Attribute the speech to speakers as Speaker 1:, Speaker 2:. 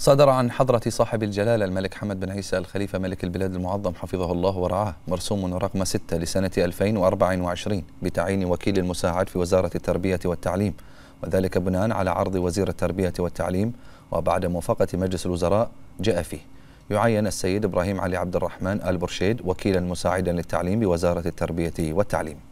Speaker 1: صدر عن حضرة صاحب الجلالة الملك حمد بن عيسى الخليفة ملك البلاد المعظم حفظه الله ورعاه مرسوم رقم 6 لسنة 2024 بتعيين وكيل المساعد في وزارة التربية والتعليم وذلك بناء على عرض وزير التربية والتعليم وبعد موافقة مجلس الوزراء جاء فيه يعين السيد إبراهيم علي عبد الرحمن البرشيد وكيلا مساعدا للتعليم بوزارة التربية والتعليم